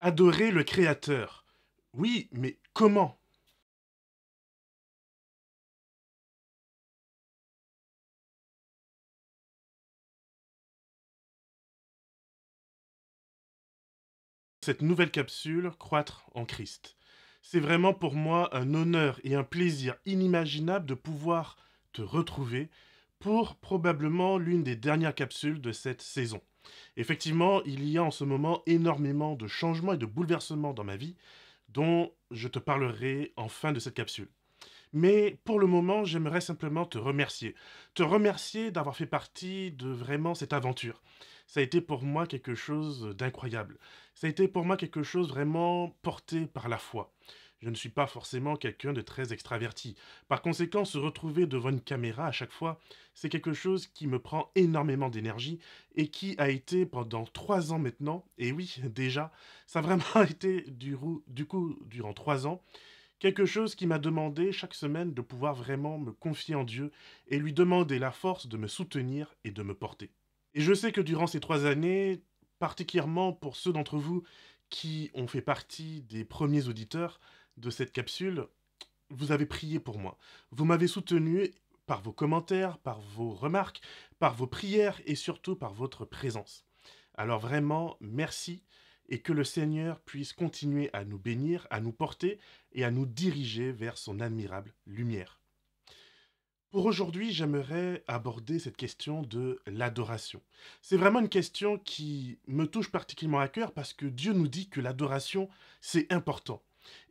Adorer le Créateur. Oui, mais comment Cette nouvelle capsule, Croître en Christ. C'est vraiment pour moi un honneur et un plaisir inimaginable de pouvoir te retrouver pour probablement l'une des dernières capsules de cette saison. Effectivement, il y a en ce moment énormément de changements et de bouleversements dans ma vie dont je te parlerai en fin de cette capsule. Mais pour le moment, j'aimerais simplement te remercier. Te remercier d'avoir fait partie de vraiment cette aventure. Ça a été pour moi quelque chose d'incroyable ça a été pour moi quelque chose vraiment porté par la foi. Je ne suis pas forcément quelqu'un de très extraverti. Par conséquent, se retrouver devant une caméra à chaque fois, c'est quelque chose qui me prend énormément d'énergie et qui a été pendant trois ans maintenant, et oui, déjà, ça a vraiment été du, du coup durant trois ans, quelque chose qui m'a demandé chaque semaine de pouvoir vraiment me confier en Dieu et lui demander la force de me soutenir et de me porter. Et je sais que durant ces trois années, particulièrement pour ceux d'entre vous qui ont fait partie des premiers auditeurs de cette capsule, vous avez prié pour moi. Vous m'avez soutenu par vos commentaires, par vos remarques, par vos prières et surtout par votre présence. Alors vraiment, merci et que le Seigneur puisse continuer à nous bénir, à nous porter et à nous diriger vers son admirable lumière. Pour aujourd'hui, j'aimerais aborder cette question de l'adoration. C'est vraiment une question qui me touche particulièrement à cœur parce que Dieu nous dit que l'adoration, c'est important.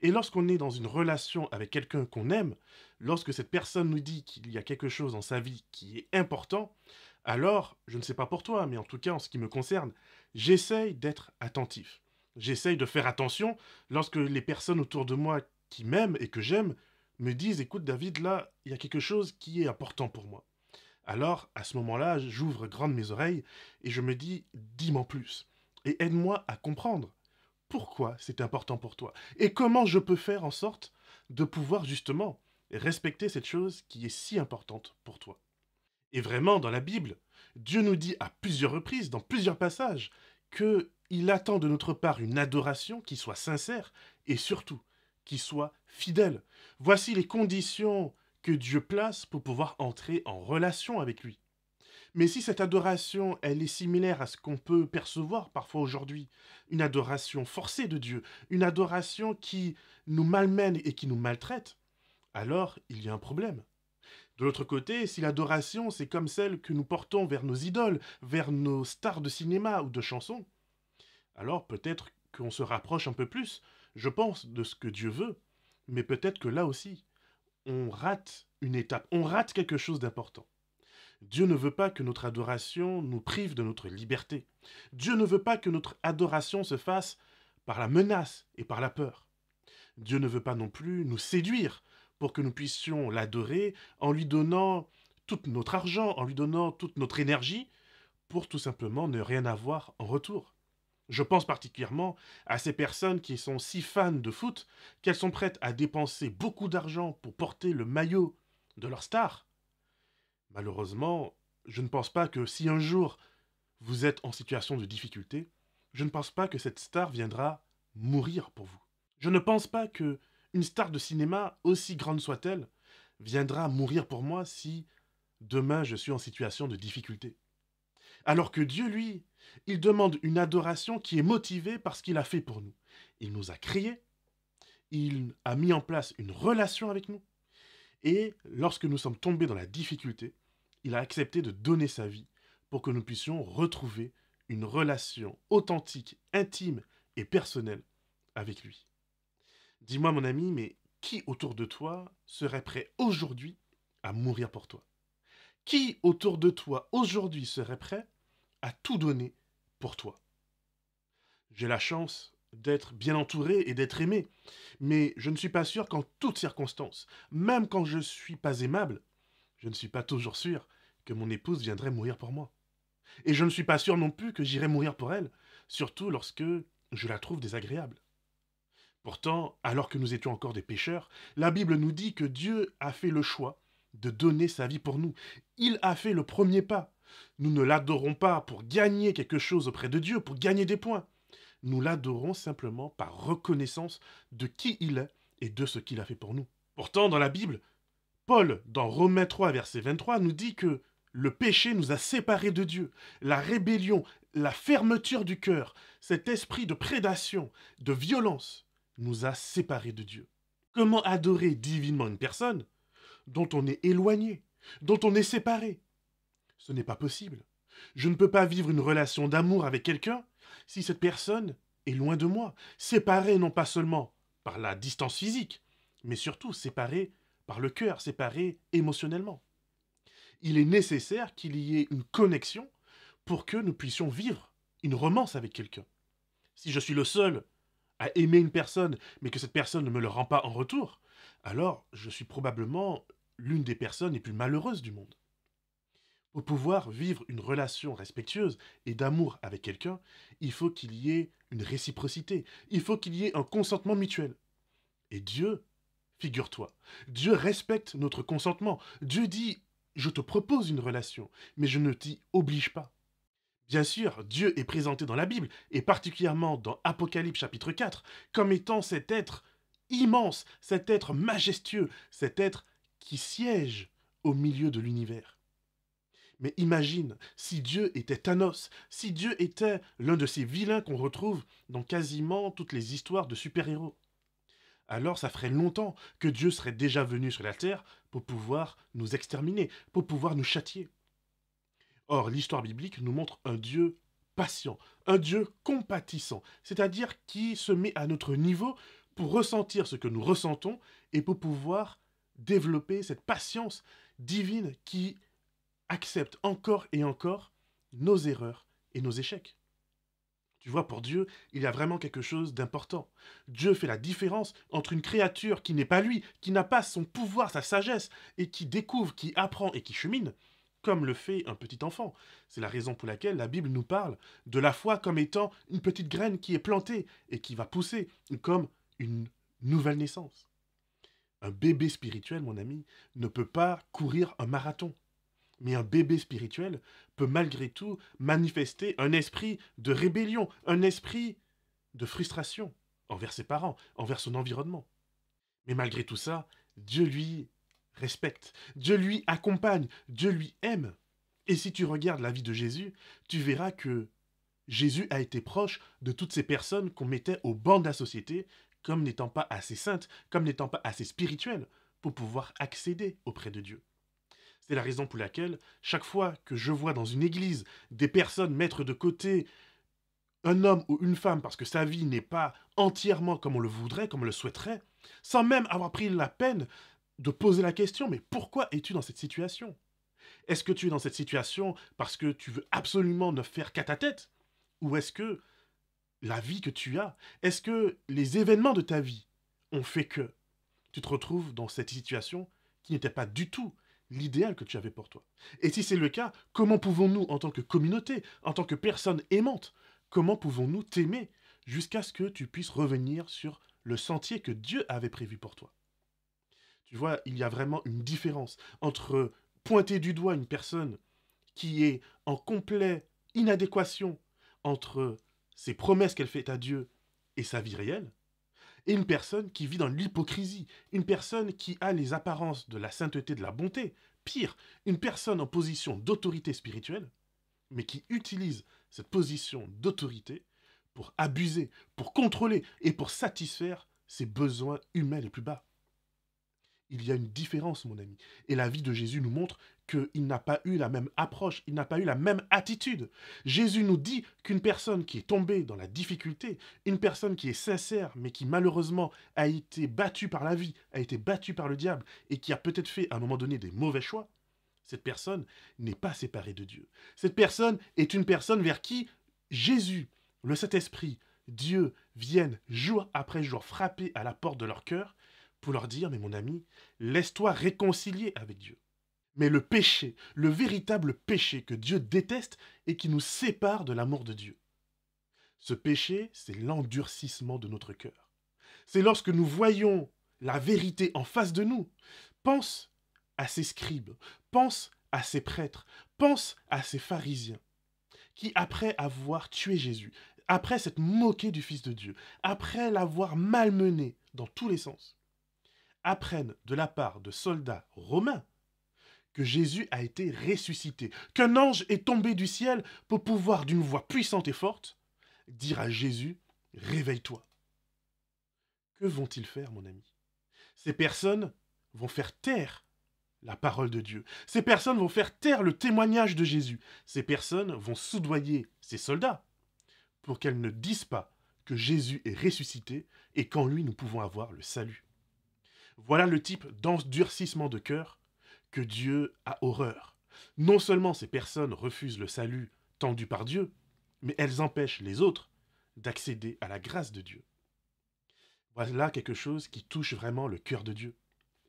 Et lorsqu'on est dans une relation avec quelqu'un qu'on aime, lorsque cette personne nous dit qu'il y a quelque chose dans sa vie qui est important, alors, je ne sais pas pour toi, mais en tout cas en ce qui me concerne, j'essaye d'être attentif. J'essaye de faire attention lorsque les personnes autour de moi qui m'aiment et que j'aime me disent, écoute David, là, il y a quelque chose qui est important pour moi. Alors, à ce moment-là, j'ouvre grande mes oreilles et je me dis, dis-moi plus. Et aide-moi à comprendre pourquoi c'est important pour toi. Et comment je peux faire en sorte de pouvoir justement respecter cette chose qui est si importante pour toi. Et vraiment, dans la Bible, Dieu nous dit à plusieurs reprises, dans plusieurs passages, que il attend de notre part une adoration qui soit sincère et surtout qui soit fidèle. Voici les conditions que Dieu place pour pouvoir entrer en relation avec lui. Mais si cette adoration, elle est similaire à ce qu'on peut percevoir parfois aujourd'hui, une adoration forcée de Dieu, une adoration qui nous malmène et qui nous maltraite, alors il y a un problème. De l'autre côté, si l'adoration, c'est comme celle que nous portons vers nos idoles, vers nos stars de cinéma ou de chansons, alors peut-être qu'on se rapproche un peu plus, je pense, de ce que Dieu veut, mais peut-être que là aussi, on rate une étape, on rate quelque chose d'important. Dieu ne veut pas que notre adoration nous prive de notre liberté. Dieu ne veut pas que notre adoration se fasse par la menace et par la peur. Dieu ne veut pas non plus nous séduire pour que nous puissions l'adorer en lui donnant tout notre argent, en lui donnant toute notre énergie, pour tout simplement ne rien avoir en retour. Je pense particulièrement à ces personnes qui sont si fans de foot qu'elles sont prêtes à dépenser beaucoup d'argent pour porter le maillot de leur star. Malheureusement, je ne pense pas que si un jour vous êtes en situation de difficulté, je ne pense pas que cette star viendra mourir pour vous. Je ne pense pas que une star de cinéma, aussi grande soit-elle, viendra mourir pour moi si demain je suis en situation de difficulté. Alors que Dieu, lui, il demande une adoration qui est motivée par ce qu'il a fait pour nous. Il nous a créés, il a mis en place une relation avec nous, et lorsque nous sommes tombés dans la difficulté, il a accepté de donner sa vie pour que nous puissions retrouver une relation authentique, intime et personnelle avec lui. Dis-moi mon ami, mais qui autour de toi serait prêt aujourd'hui à mourir pour toi Qui autour de toi aujourd'hui serait prêt à tout donner pour toi. J'ai la chance d'être bien entouré et d'être aimé, mais je ne suis pas sûr qu'en toutes circonstances, même quand je ne suis pas aimable, je ne suis pas toujours sûr que mon épouse viendrait mourir pour moi. Et je ne suis pas sûr non plus que j'irai mourir pour elle, surtout lorsque je la trouve désagréable. Pourtant, alors que nous étions encore des pécheurs, la Bible nous dit que Dieu a fait le choix de donner sa vie pour nous. Il a fait le premier pas. Nous ne l'adorons pas pour gagner quelque chose auprès de Dieu, pour gagner des points. Nous l'adorons simplement par reconnaissance de qui il est et de ce qu'il a fait pour nous. Pourtant, dans la Bible, Paul, dans Romains 3, verset 23, nous dit que le péché nous a séparés de Dieu. La rébellion, la fermeture du cœur, cet esprit de prédation, de violence, nous a séparés de Dieu. Comment adorer divinement une personne dont on est éloigné, dont on est séparé, ce n'est pas possible. Je ne peux pas vivre une relation d'amour avec quelqu'un si cette personne est loin de moi, séparée non pas seulement par la distance physique, mais surtout séparée par le cœur, séparée émotionnellement. Il est nécessaire qu'il y ait une connexion pour que nous puissions vivre une romance avec quelqu'un. Si je suis le seul à aimer une personne, mais que cette personne ne me le rend pas en retour, alors je suis probablement l'une des personnes les plus malheureuses du monde. Pour pouvoir vivre une relation respectueuse et d'amour avec quelqu'un, il faut qu'il y ait une réciprocité, il faut qu'il y ait un consentement mutuel. Et Dieu, figure-toi, Dieu respecte notre consentement. Dieu dit, je te propose une relation, mais je ne t'y oblige pas. Bien sûr, Dieu est présenté dans la Bible, et particulièrement dans Apocalypse chapitre 4, comme étant cet être immense, cet être majestueux, cet être qui siège au milieu de l'univers. Mais imagine si Dieu était Thanos, si Dieu était l'un de ces vilains qu'on retrouve dans quasiment toutes les histoires de super-héros. Alors ça ferait longtemps que Dieu serait déjà venu sur la terre pour pouvoir nous exterminer, pour pouvoir nous châtier. Or, l'histoire biblique nous montre un Dieu patient, un Dieu compatissant, c'est-à-dire qui se met à notre niveau pour ressentir ce que nous ressentons et pour pouvoir développer cette patience divine qui accepte encore et encore nos erreurs et nos échecs. Tu vois, pour Dieu, il y a vraiment quelque chose d'important. Dieu fait la différence entre une créature qui n'est pas lui, qui n'a pas son pouvoir, sa sagesse, et qui découvre, qui apprend et qui chemine, comme le fait un petit enfant. C'est la raison pour laquelle la Bible nous parle de la foi comme étant une petite graine qui est plantée et qui va pousser, comme une nouvelle naissance. Un bébé spirituel, mon ami, ne peut pas courir un marathon. Mais un bébé spirituel peut malgré tout manifester un esprit de rébellion, un esprit de frustration envers ses parents, envers son environnement. Mais malgré tout ça, Dieu lui respecte, Dieu lui accompagne, Dieu lui aime. Et si tu regardes la vie de Jésus, tu verras que Jésus a été proche de toutes ces personnes qu'on mettait au banc de la société comme n'étant pas assez saintes, comme n'étant pas assez spirituelles pour pouvoir accéder auprès de Dieu. C'est la raison pour laquelle, chaque fois que je vois dans une église des personnes mettre de côté un homme ou une femme parce que sa vie n'est pas entièrement comme on le voudrait, comme on le souhaiterait, sans même avoir pris la peine de poser la question, mais pourquoi es-tu dans cette situation Est-ce que tu es dans cette situation parce que tu veux absolument ne faire qu'à ta tête Ou est-ce que la vie que tu as, est-ce que les événements de ta vie ont fait que tu te retrouves dans cette situation qui n'était pas du tout l'idéal que tu avais pour toi Et si c'est le cas, comment pouvons-nous, en tant que communauté, en tant que personne aimante, comment pouvons-nous t'aimer jusqu'à ce que tu puisses revenir sur le sentier que Dieu avait prévu pour toi Tu vois, il y a vraiment une différence entre pointer du doigt une personne qui est en complète inadéquation entre ses promesses qu'elle fait à Dieu et sa vie réelle, et une personne qui vit dans l'hypocrisie, une personne qui a les apparences de la sainteté, de la bonté, pire, une personne en position d'autorité spirituelle, mais qui utilise cette position d'autorité pour abuser, pour contrôler et pour satisfaire ses besoins humains les plus bas. Il y a une différence, mon ami. Et la vie de Jésus nous montre qu'il n'a pas eu la même approche, il n'a pas eu la même attitude. Jésus nous dit qu'une personne qui est tombée dans la difficulté, une personne qui est sincère, mais qui malheureusement a été battue par la vie, a été battue par le diable, et qui a peut-être fait à un moment donné des mauvais choix, cette personne n'est pas séparée de Dieu. Cette personne est une personne vers qui Jésus, le Saint-Esprit, Dieu viennent jour après jour frapper à la porte de leur cœur leur dire, mais mon ami, laisse-toi réconcilier avec Dieu. Mais le péché, le véritable péché que Dieu déteste et qui nous sépare de l'amour de Dieu. Ce péché, c'est l'endurcissement de notre cœur. C'est lorsque nous voyons la vérité en face de nous. Pense à ces scribes, pense à ces prêtres, pense à ces pharisiens, qui après avoir tué Jésus, après s'être moqué du Fils de Dieu, après l'avoir malmené dans tous les sens, apprennent de la part de soldats romains que Jésus a été ressuscité, qu'un ange est tombé du ciel pour pouvoir d'une voix puissante et forte dire à Jésus, réveille-toi. Que vont-ils faire, mon ami Ces personnes vont faire taire la parole de Dieu. Ces personnes vont faire taire le témoignage de Jésus. Ces personnes vont soudoyer ces soldats pour qu'elles ne disent pas que Jésus est ressuscité et qu'en lui nous pouvons avoir le salut. Voilà le type d'endurcissement de cœur que Dieu a horreur. Non seulement ces personnes refusent le salut tendu par Dieu, mais elles empêchent les autres d'accéder à la grâce de Dieu. Voilà quelque chose qui touche vraiment le cœur de Dieu.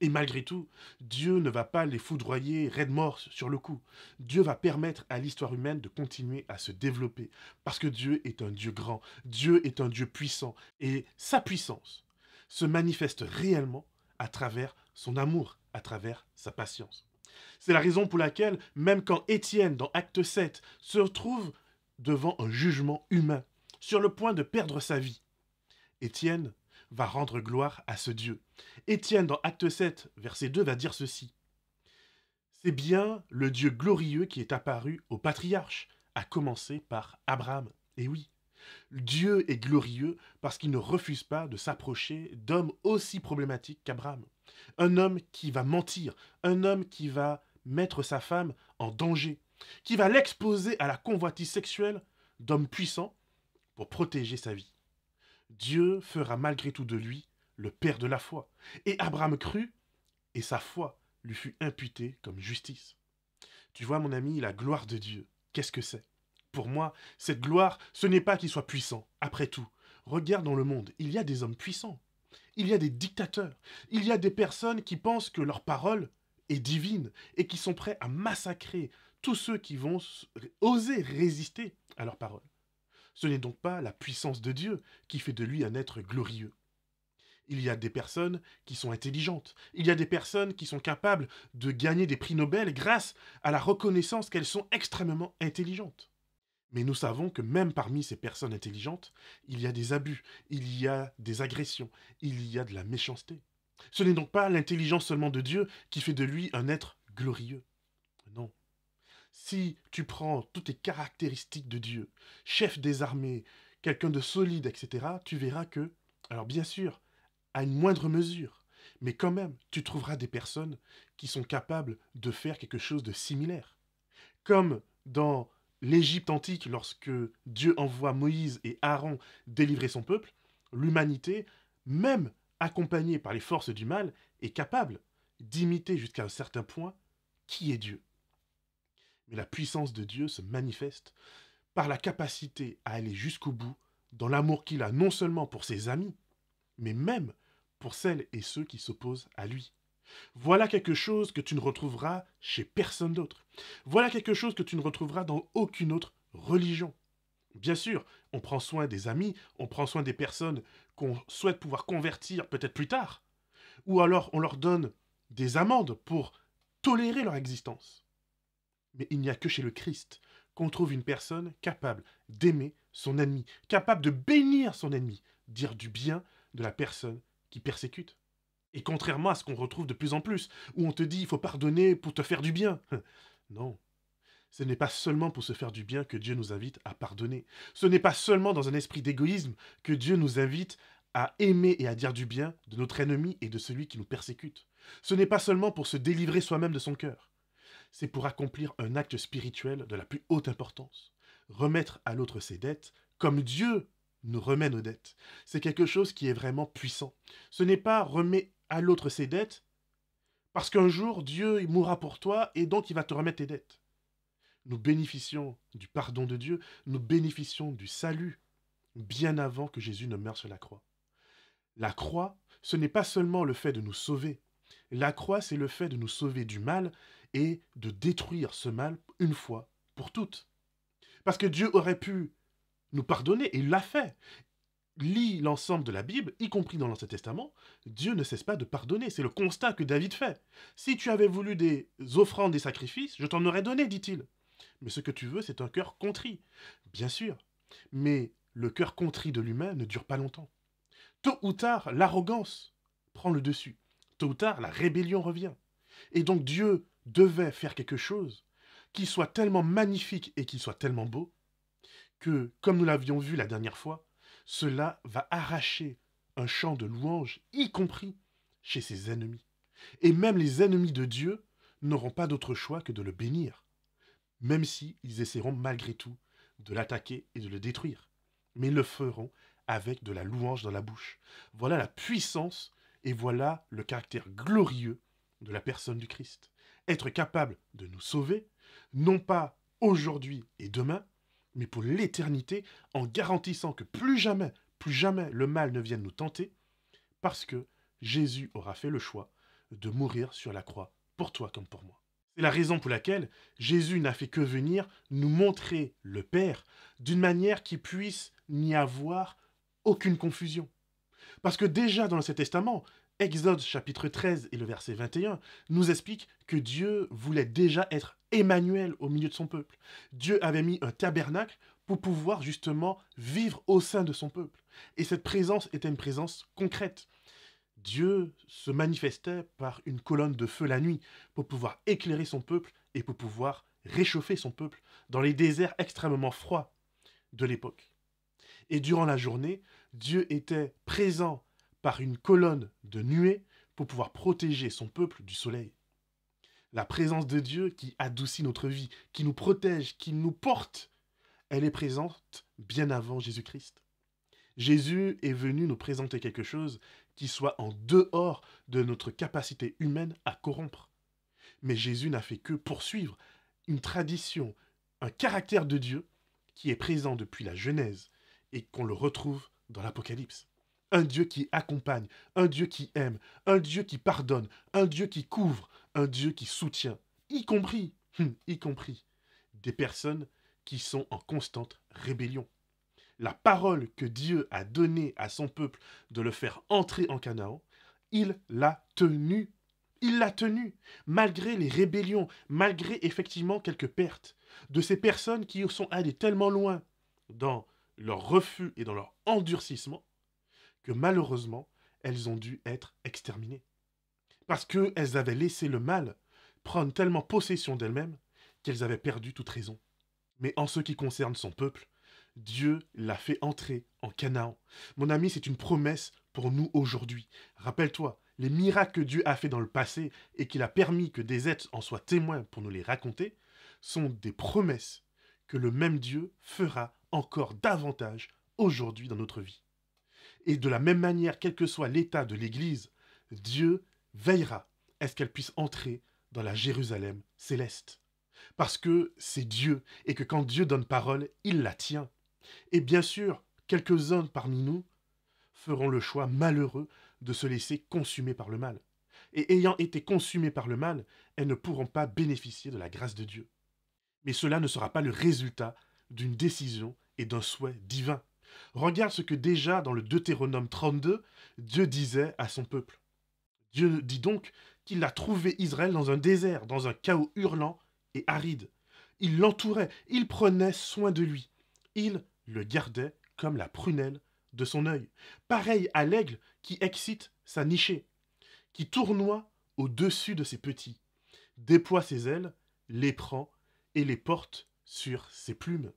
Et malgré tout, Dieu ne va pas les foudroyer raide mort sur le coup. Dieu va permettre à l'histoire humaine de continuer à se développer. Parce que Dieu est un Dieu grand, Dieu est un Dieu puissant. Et sa puissance se manifeste réellement à travers son amour, à travers sa patience. C'est la raison pour laquelle, même quand Étienne, dans Acte 7, se retrouve devant un jugement humain, sur le point de perdre sa vie, Étienne va rendre gloire à ce Dieu. Étienne, dans Acte 7, verset 2, va dire ceci. C'est bien le Dieu glorieux qui est apparu au patriarche, à commencer par Abraham. Et oui, Dieu est glorieux parce qu'il ne refuse pas de s'approcher d'hommes aussi problématiques qu'Abraham. Un homme qui va mentir, un homme qui va mettre sa femme en danger, qui va l'exposer à la convoitise sexuelle d'hommes puissants pour protéger sa vie. Dieu fera malgré tout de lui le père de la foi. Et Abraham crut, et sa foi lui fut imputée comme justice. Tu vois, mon ami, la gloire de Dieu, qu'est-ce que c'est pour moi, cette gloire, ce n'est pas qu'il soit puissant. Après tout, regarde dans le monde, il y a des hommes puissants. Il y a des dictateurs. Il y a des personnes qui pensent que leur parole est divine et qui sont prêts à massacrer tous ceux qui vont oser résister à leur parole. Ce n'est donc pas la puissance de Dieu qui fait de lui un être glorieux. Il y a des personnes qui sont intelligentes, il y a des personnes qui sont capables de gagner des prix Nobel grâce à la reconnaissance qu'elles sont extrêmement intelligentes. Mais nous savons que même parmi ces personnes intelligentes, il y a des abus, il y a des agressions, il y a de la méchanceté. Ce n'est donc pas l'intelligence seulement de Dieu qui fait de lui un être glorieux. Non. Si tu prends toutes les caractéristiques de Dieu, chef des armées, quelqu'un de solide, etc., tu verras que, alors bien sûr, à une moindre mesure, mais quand même, tu trouveras des personnes qui sont capables de faire quelque chose de similaire. Comme dans l'Égypte antique, lorsque Dieu envoie Moïse et Aaron délivrer son peuple, l'humanité, même accompagnée par les forces du mal, est capable d'imiter jusqu'à un certain point qui est Dieu. Mais la puissance de Dieu se manifeste par la capacité à aller jusqu'au bout dans l'amour qu'il a non seulement pour ses amis, mais même pour celles et ceux qui s'opposent à lui. Voilà quelque chose que tu ne retrouveras chez personne d'autre. Voilà quelque chose que tu ne retrouveras dans aucune autre religion. Bien sûr, on prend soin des amis, on prend soin des personnes qu'on souhaite pouvoir convertir peut-être plus tard. Ou alors on leur donne des amendes pour tolérer leur existence. Mais il n'y a que chez le Christ qu'on trouve une personne capable d'aimer son ennemi, capable de bénir son ennemi, dire du bien de la personne qui persécute. Et contrairement à ce qu'on retrouve de plus en plus, où on te dit il faut pardonner pour te faire du bien. Non. Ce n'est pas seulement pour se faire du bien que Dieu nous invite à pardonner. Ce n'est pas seulement dans un esprit d'égoïsme que Dieu nous invite à aimer et à dire du bien de notre ennemi et de celui qui nous persécute. Ce n'est pas seulement pour se délivrer soi-même de son cœur. C'est pour accomplir un acte spirituel de la plus haute importance. Remettre à l'autre ses dettes, comme Dieu nous remet nos dettes. C'est quelque chose qui est vraiment puissant. Ce n'est pas remet à l'autre ses dettes, parce qu'un jour Dieu mourra pour toi et donc il va te remettre tes dettes. Nous bénéficions du pardon de Dieu, nous bénéficions du salut bien avant que Jésus ne meure sur la croix. La croix, ce n'est pas seulement le fait de nous sauver. La croix, c'est le fait de nous sauver du mal et de détruire ce mal une fois pour toutes. Parce que Dieu aurait pu nous pardonner, et il l'a fait. Lis l'ensemble de la Bible, y compris dans l'Ancien Testament, Dieu ne cesse pas de pardonner. C'est le constat que David fait. Si tu avais voulu des offrandes, des sacrifices, je t'en aurais donné, dit-il. Mais ce que tu veux, c'est un cœur contrit. Bien sûr. Mais le cœur contrit de l'humain ne dure pas longtemps. Tôt ou tard, l'arrogance prend le dessus. Tôt ou tard, la rébellion revient. Et donc Dieu devait faire quelque chose qui soit tellement magnifique et qui soit tellement beau que, comme nous l'avions vu la dernière fois, cela va arracher un champ de louange, y compris chez ses ennemis. Et même les ennemis de Dieu n'auront pas d'autre choix que de le bénir, même s'ils essaieront malgré tout de l'attaquer et de le détruire. Mais le feront avec de la louange dans la bouche. Voilà la puissance et voilà le caractère glorieux de la personne du Christ. Être capable de nous sauver, non pas aujourd'hui et demain, mais pour l'éternité, en garantissant que plus jamais, plus jamais le mal ne vienne nous tenter, parce que Jésus aura fait le choix de mourir sur la croix, pour toi comme pour moi. C'est la raison pour laquelle Jésus n'a fait que venir nous montrer le Père d'une manière qui puisse n'y avoir aucune confusion. Parce que déjà dans l'Ancien Testament, Exode chapitre 13 et le verset 21 nous explique que Dieu voulait déjà être Emmanuel au milieu de son peuple. Dieu avait mis un tabernacle pour pouvoir justement vivre au sein de son peuple. Et cette présence était une présence concrète. Dieu se manifestait par une colonne de feu la nuit pour pouvoir éclairer son peuple et pour pouvoir réchauffer son peuple dans les déserts extrêmement froids de l'époque. Et durant la journée, Dieu était présent par une colonne de nuée pour pouvoir protéger son peuple du soleil la présence de Dieu qui adoucit notre vie, qui nous protège, qui nous porte, elle est présente bien avant Jésus-Christ. Jésus est venu nous présenter quelque chose qui soit en dehors de notre capacité humaine à corrompre. Mais Jésus n'a fait que poursuivre une tradition, un caractère de Dieu qui est présent depuis la Genèse et qu'on le retrouve dans l'Apocalypse. Un Dieu qui accompagne, un Dieu qui aime, un Dieu qui pardonne, un Dieu qui couvre, un Dieu qui soutient, y compris, hum, y compris, des personnes qui sont en constante rébellion. La parole que Dieu a donnée à son peuple de le faire entrer en Canaan, il l'a tenue. Il l'a tenue, malgré les rébellions, malgré effectivement quelques pertes de ces personnes qui sont allées tellement loin dans leur refus et dans leur endurcissement que malheureusement, elles ont dû être exterminées. Parce qu'elles avaient laissé le mal prendre tellement possession d'elles-mêmes qu'elles avaient perdu toute raison. Mais en ce qui concerne son peuple, Dieu l'a fait entrer en Canaan. Mon ami, c'est une promesse pour nous aujourd'hui. Rappelle-toi, les miracles que Dieu a fait dans le passé et qu'il a permis que des êtres en soient témoins pour nous les raconter, sont des promesses que le même Dieu fera encore davantage aujourd'hui dans notre vie. Et de la même manière, quel que soit l'état de l'Église, Dieu veillera à ce qu'elle puisse entrer dans la Jérusalem céleste. Parce que c'est Dieu, et que quand Dieu donne parole, il la tient. Et bien sûr, quelques-uns parmi nous feront le choix malheureux de se laisser consumer par le mal. Et ayant été consumés par le mal, elles ne pourront pas bénéficier de la grâce de Dieu. Mais cela ne sera pas le résultat d'une décision et d'un souhait divin. Regarde ce que déjà dans le Deutéronome 32, Dieu disait à son peuple. Dieu dit donc qu'il a trouvé Israël dans un désert, dans un chaos hurlant et aride. Il l'entourait, il prenait soin de lui. Il le gardait comme la prunelle de son œil, pareil à l'aigle qui excite sa nichée, qui tournoie au-dessus de ses petits, déploie ses ailes, les prend et les porte sur ses plumes.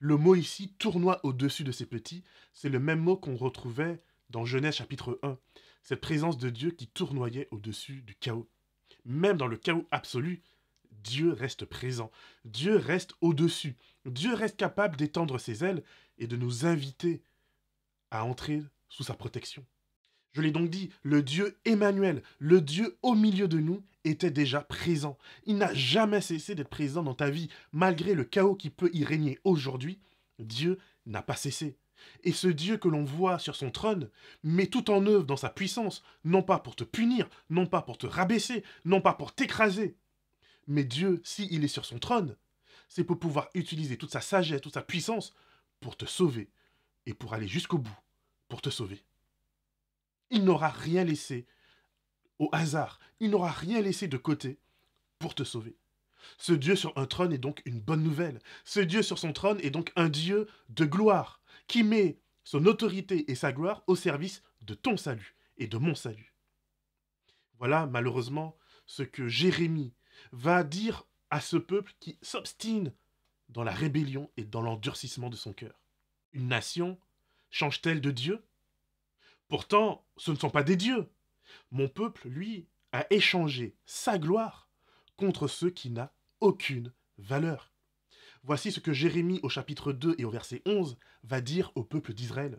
Le mot ici tournoie au-dessus de ses petits, c'est le même mot qu'on retrouvait dans Genèse chapitre 1 cette présence de Dieu qui tournoyait au-dessus du chaos. Même dans le chaos absolu, Dieu reste présent, Dieu reste au-dessus, Dieu reste capable d'étendre ses ailes et de nous inviter à entrer sous sa protection. Je l'ai donc dit, le Dieu Emmanuel, le Dieu au milieu de nous, était déjà présent. Il n'a jamais cessé d'être présent dans ta vie, malgré le chaos qui peut y régner aujourd'hui. Dieu n'a pas cessé. Et ce Dieu que l'on voit sur son trône met tout en œuvre dans sa puissance, non pas pour te punir, non pas pour te rabaisser, non pas pour t'écraser. Mais Dieu, s'il est sur son trône, c'est pour pouvoir utiliser toute sa sagesse, toute sa puissance pour te sauver et pour aller jusqu'au bout, pour te sauver. Il n'aura rien laissé au hasard, il n'aura rien laissé de côté pour te sauver. Ce Dieu sur un trône est donc une bonne nouvelle. Ce Dieu sur son trône est donc un Dieu de gloire qui met son autorité et sa gloire au service de ton salut et de mon salut. Voilà malheureusement ce que Jérémie va dire à ce peuple qui s'obstine dans la rébellion et dans l'endurcissement de son cœur. Une nation change-t-elle de Dieu Pourtant, ce ne sont pas des dieux. Mon peuple, lui, a échangé sa gloire contre ceux qui n'a aucune valeur. Voici ce que Jérémie au chapitre 2 et au verset 11 va dire au peuple d'Israël.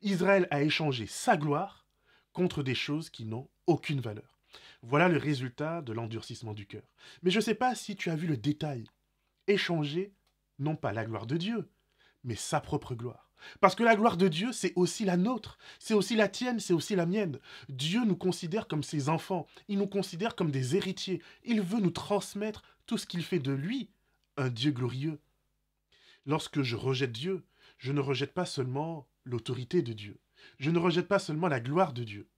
Israël a échangé sa gloire contre des choses qui n'ont aucune valeur. Voilà le résultat de l'endurcissement du cœur. Mais je ne sais pas si tu as vu le détail. Échanger non pas la gloire de Dieu, mais sa propre gloire. Parce que la gloire de Dieu, c'est aussi la nôtre, c'est aussi la tienne, c'est aussi la mienne. Dieu nous considère comme ses enfants, il nous considère comme des héritiers, il veut nous transmettre tout ce qu'il fait de lui un Dieu glorieux. Lorsque je rejette Dieu, je ne rejette pas seulement l'autorité de Dieu, je ne rejette pas seulement la gloire de Dieu,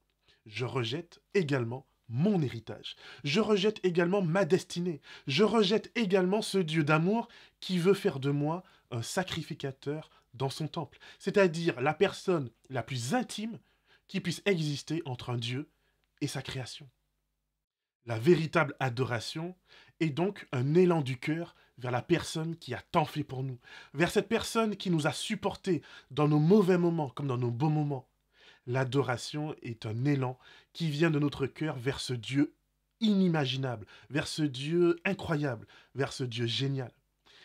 je rejette également mon héritage, je rejette également ma destinée, je rejette également ce Dieu d'amour qui veut faire de moi un sacrificateur dans son temple, c'est-à-dire la personne la plus intime qui puisse exister entre un Dieu et sa création la véritable adoration est donc un élan du cœur vers la personne qui a tant fait pour nous, vers cette personne qui nous a supportés dans nos mauvais moments comme dans nos beaux moments. L'adoration est un élan qui vient de notre cœur vers ce Dieu inimaginable, vers ce Dieu incroyable, vers ce Dieu génial.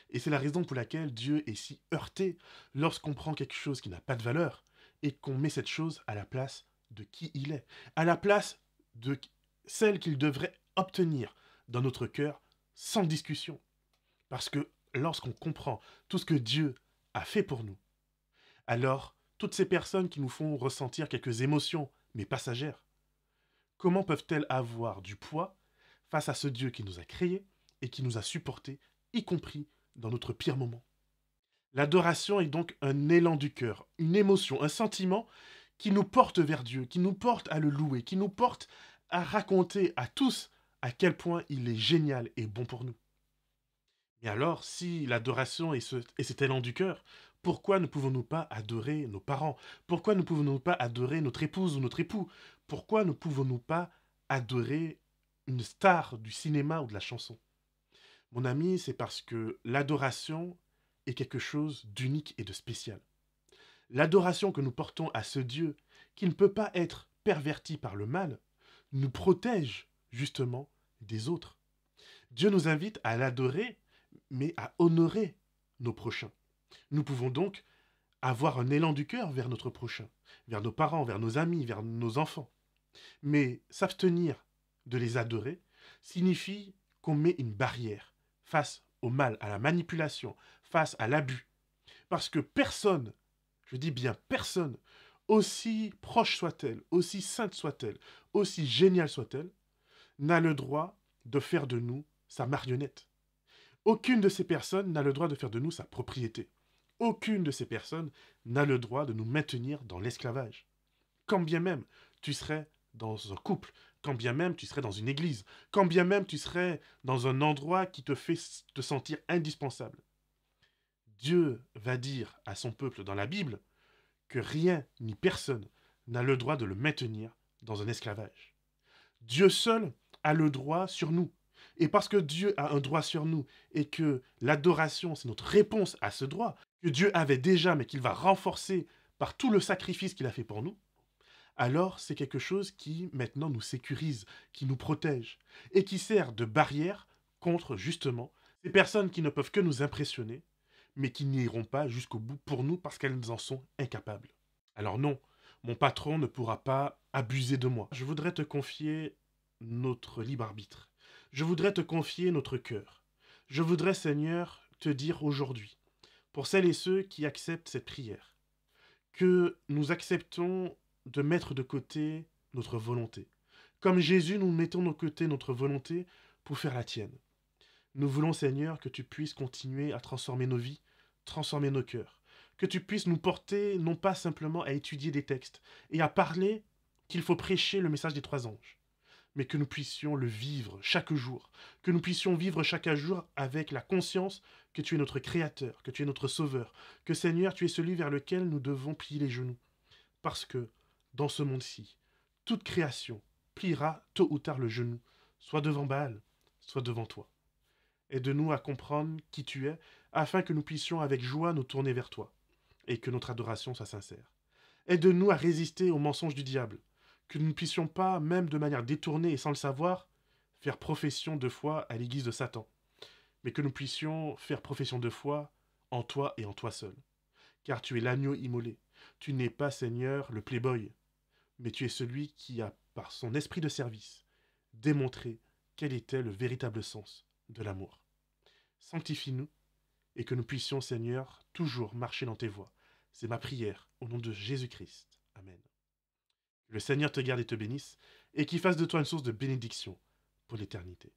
Et c'est la raison pour laquelle Dieu est si heurté lorsqu'on prend quelque chose qui n'a pas de valeur et qu'on met cette chose à la place de qui il est, à la place de celle qu'il devrait obtenir dans notre cœur sans discussion. Parce que lorsqu'on comprend tout ce que Dieu a fait pour nous, alors toutes ces personnes qui nous font ressentir quelques émotions, mais passagères, comment peuvent-elles avoir du poids face à ce Dieu qui nous a créés et qui nous a supportés, y compris dans notre pire moment L'adoration est donc un élan du cœur, une émotion, un sentiment qui nous porte vers Dieu, qui nous porte à le louer, qui nous porte à raconter à tous à quel point il est génial et bon pour nous. Et alors, si l'adoration est, est cet élan du cœur, pourquoi ne pouvons-nous pas adorer nos parents Pourquoi ne pouvons-nous pas adorer notre épouse ou notre époux Pourquoi ne pouvons-nous pas adorer une star du cinéma ou de la chanson Mon ami, c'est parce que l'adoration est quelque chose d'unique et de spécial. L'adoration que nous portons à ce Dieu, qui ne peut pas être perverti par le mal, nous protège justement des autres. Dieu nous invite à l'adorer, mais à honorer nos prochains. Nous pouvons donc avoir un élan du cœur vers notre prochain, vers nos parents, vers nos amis, vers nos enfants. Mais s'abstenir de les adorer signifie qu'on met une barrière face au mal, à la manipulation, face à l'abus. Parce que personne, je dis bien personne, aussi proche soit-elle, aussi sainte soit-elle, aussi géniale soit-elle, n'a le droit de faire de nous sa marionnette. Aucune de ces personnes n'a le droit de faire de nous sa propriété. Aucune de ces personnes n'a le droit de nous maintenir dans l'esclavage. Quand bien même tu serais dans un couple, quand bien même tu serais dans une église, quand bien même tu serais dans un endroit qui te fait te sentir indispensable. Dieu va dire à son peuple dans la Bible, que rien ni personne n'a le droit de le maintenir dans un esclavage. Dieu seul a le droit sur nous. Et parce que Dieu a un droit sur nous et que l'adoration, c'est notre réponse à ce droit, que Dieu avait déjà mais qu'il va renforcer par tout le sacrifice qu'il a fait pour nous, alors c'est quelque chose qui maintenant nous sécurise, qui nous protège et qui sert de barrière contre justement ces personnes qui ne peuvent que nous impressionner mais qui n'iront pas jusqu'au bout pour nous parce qu'elles en sont incapables. Alors non, mon patron ne pourra pas abuser de moi. Je voudrais te confier notre libre arbitre. Je voudrais te confier notre cœur. Je voudrais, Seigneur, te dire aujourd'hui, pour celles et ceux qui acceptent cette prière, que nous acceptons de mettre de côté notre volonté, comme Jésus nous mettons de côté notre volonté pour faire la tienne. Nous voulons, Seigneur, que tu puisses continuer à transformer nos vies, transformer nos cœurs. Que tu puisses nous porter, non pas simplement à étudier des textes et à parler qu'il faut prêcher le message des trois anges, mais que nous puissions le vivre chaque jour, que nous puissions vivre chaque jour avec la conscience que tu es notre Créateur, que tu es notre Sauveur, que Seigneur, tu es celui vers lequel nous devons plier les genoux. Parce que, dans ce monde-ci, toute création pliera tôt ou tard le genou, soit devant Baal, soit devant toi. Aide-nous à comprendre qui tu es, afin que nous puissions avec joie nous tourner vers toi, et que notre adoration soit sincère. Aide-nous à résister aux mensonges du diable, que nous ne puissions pas, même de manière détournée et sans le savoir, faire profession de foi à l'église de Satan, mais que nous puissions faire profession de foi en toi et en toi seul. Car tu es l'agneau immolé, tu n'es pas, Seigneur, le playboy, mais tu es celui qui a, par son esprit de service, démontré quel était le véritable sens de l'amour. Sanctifie-nous et que nous puissions, Seigneur, toujours marcher dans tes voies. C'est ma prière au nom de Jésus-Christ. Amen. Que le Seigneur te garde et te bénisse, et qu'il fasse de toi une source de bénédiction pour l'éternité.